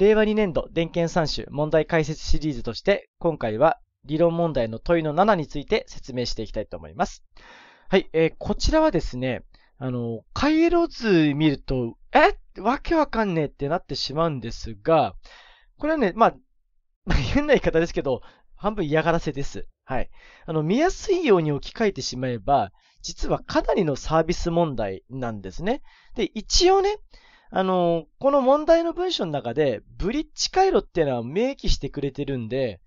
令和2年度電検3種問題解説シリーズとして、今回は理論問題の問いの7について説明していきたいと思います。はい、えー、こちらはですね、あの、回路図見ると、えわけわかんねえってなってしまうんですが、これはね、まあ、まあ、変な言い方ですけど、半分嫌がらせです。はい。あの、見やすいように置き換えてしまえば、実はかなりのサービス問題なんですね。で、一応ね、あの、この問題の文章の中で、ブリッジ回路っていうのは明記してくれてるんで、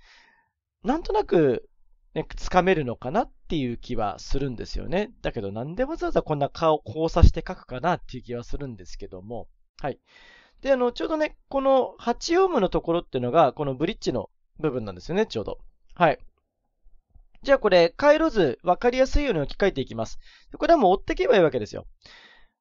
なんとなく、ね、つかめるのかなっていう気はするんですよね。だけど、なんでわざわざこんな顔交差して書くかなっていう気はするんですけども。はい。で、あの、ちょうどね、この8オームのところっていうのが、このブリッジの部分なんですよね、ちょうど。はい。じゃあこれ、回路図、わかりやすいように置き換えていきます。これはもう追っていけばいいわけですよ。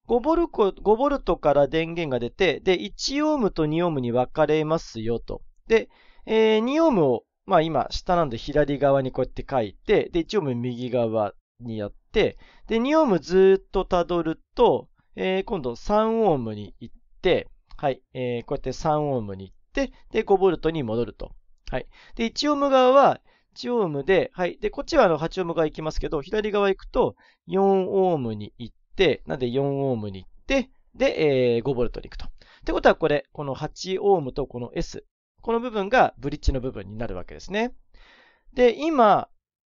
5ボルト、5ボルトから電源が出て、で、1オームと2オームに分かれますよと。で、えー、2オームを、まあ今、下なんで左側にこうやって書いて、で、1オーム右側にやって、で、2オームずっとたどると、えー、今度3オームに行って、はい、えー、こうやって3オームに行って、で、5ボルトに戻ると。はい。で、1オーム側は、1オームで、はい。で、こっちはあの8オーム側行きますけど、左側行くと4オームに行って、、なんで4オームに行って、で、えー、5ボルトに行くと。ってことはこれ、この8オームとこの S、この部分がブリッジの部分になるわけですね。で、今、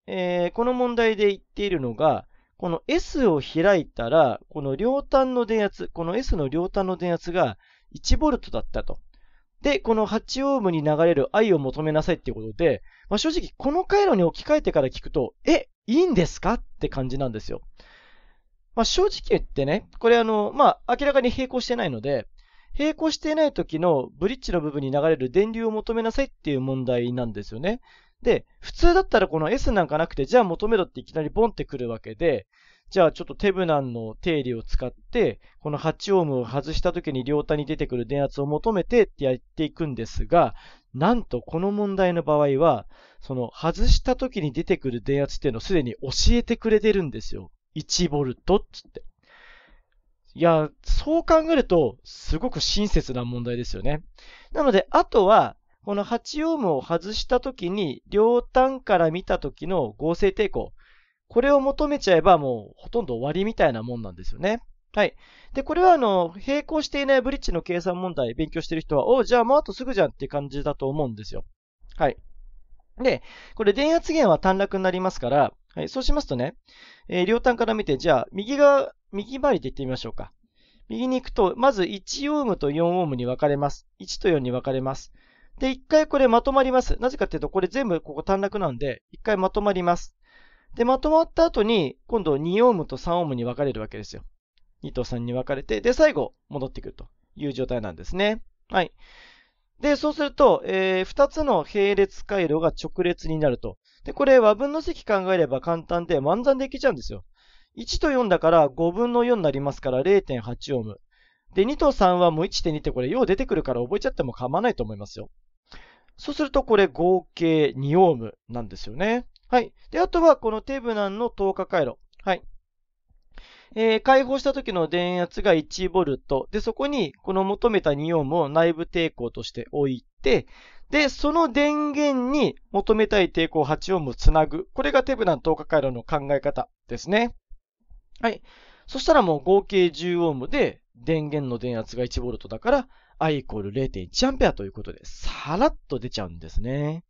えー、この問題で言っているのが、この S を開いたら、この両端の電圧、この S の両端の電圧が1ボルトだったと。で、この8オームに流れる愛を求めなさいっていうことで、まあ、正直この回路に置き換えてから聞くと、え、いいんですかって感じなんですよ。まあ、正直言ってね、これあの、まあ、明らかに並行してないので、並行していない時のブリッジの部分に流れる電流を求めなさいっていう問題なんですよね。で、普通だったらこの S なんかなくて、じゃあ求めろっていきなりボンってくるわけで、じゃあちょっとテブナンの定理を使って、この8オームを外した時に両端に出てくる電圧を求めてってやっていくんですが、なんとこの問題の場合は、その外した時に出てくる電圧っていうのをすでに教えてくれてるんですよ。1トっつって。いや、そう考えると、すごく親切な問題ですよね。なので、あとは、この8オームを外したときに、両端から見たときの合成抵抗。これを求めちゃえばもうほとんど終わりみたいなもんなんですよね。はい。で、これはあの、並行していないブリッジの計算問題勉強してる人は、おじゃあもうあとすぐじゃんって感じだと思うんですよ。はい。で、これ電圧源は短絡になりますから、はい、そうしますとね、えー、両端から見て、じゃあ、右側、右回りで行ってみましょうか。右に行くと、まず1オームと4オームに分かれます。1と4に分かれます。で、1回これまとまります。なぜかっていうと、これ全部ここ短絡なんで、1回まとまります。で、まとまった後に、今度2オームと3オームに分かれるわけですよ。2と3に分かれて、で、最後、戻ってくるという状態なんですね。はい。で、そうすると、えー、2つの並列回路が直列になると。で、これ和分の積考えれば簡単で満算できちゃうんですよ。1と4だから5分の4になりますから0.8オーム。で、2と3はもう1.2ってこれよう出てくるから覚えちゃっても構わないと思いますよ。そうするとこれ合計2オームなんですよね。はい。で、あとはこのテブナンの等価回路。はい。えー、解放した時の電圧が 1V。で、そこにこの求めた2オームを内部抵抗として置いて、で、その電源に求めたい抵抗8オームをつなぐ。これがテブナン透過回路の考え方ですね。はい。そしたらもう合計10オームで電源の電圧が 1V だから I イコール0 1アンペアということで、さらっと出ちゃうんですね。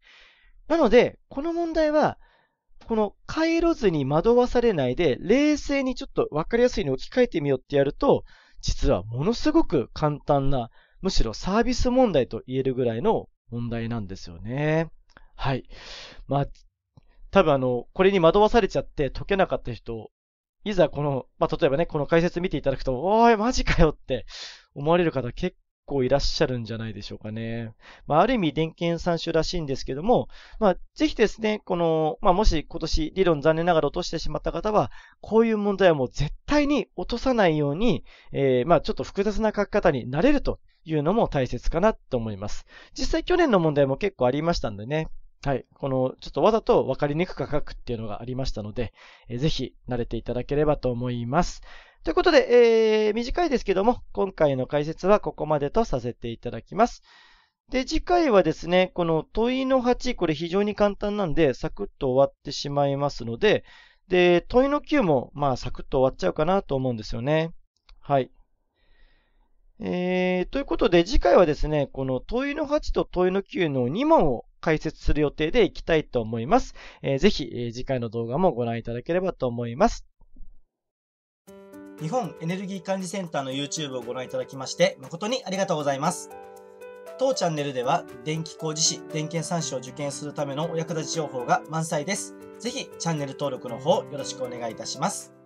なので、この問題はこの回路図に惑わされないで、冷静にちょっと分かりやすいのを置き換えてみようってやると、実はものすごく簡単な、むしろサービス問題と言えるぐらいの問題なんですよね。はい。まあ、多分あの、これに惑わされちゃって解けなかった人、いざこの、まあ、例えばね、この解説見ていただくと、おい、マジかよって思われる方結構いらっしゃるんじゃないでしょうかね。まあ、ある意味、電検参集らしいんですけども、まあ、ぜひですね、この、まあ、もし今年理論残念ながら落としてしまった方は、こういう問題はもう絶対に落とさないように、えー、まあ、ちょっと複雑な書き方になれるというのも大切かなと思います。実際去年の問題も結構ありましたんでね、はい。この、ちょっとわざと分かりにくく書くっていうのがありましたので、えぜひ慣れていただければと思います。ということで、えー、短いですけども、今回の解説はここまでとさせていただきます。で、次回はですね、この問いの8、これ非常に簡単なんで、サクッと終わってしまいますので、で、問いの9も、まあ、サクッと終わっちゃうかなと思うんですよね。はい。えー、ということで、次回はですね、この問いの8と問いの9の2問を解説する予定でいきたいと思います。えー、ぜひ、えー、次回の動画もご覧いただければと思います。日本エネルギー管理センターの YouTube をご覧いただきまして誠にありがとうございます。当チャンネルでは電気工事士、電検三種を受験するためのお役立ち情報が満載です。ぜひチャンネル登録の方よろしくお願いいたします。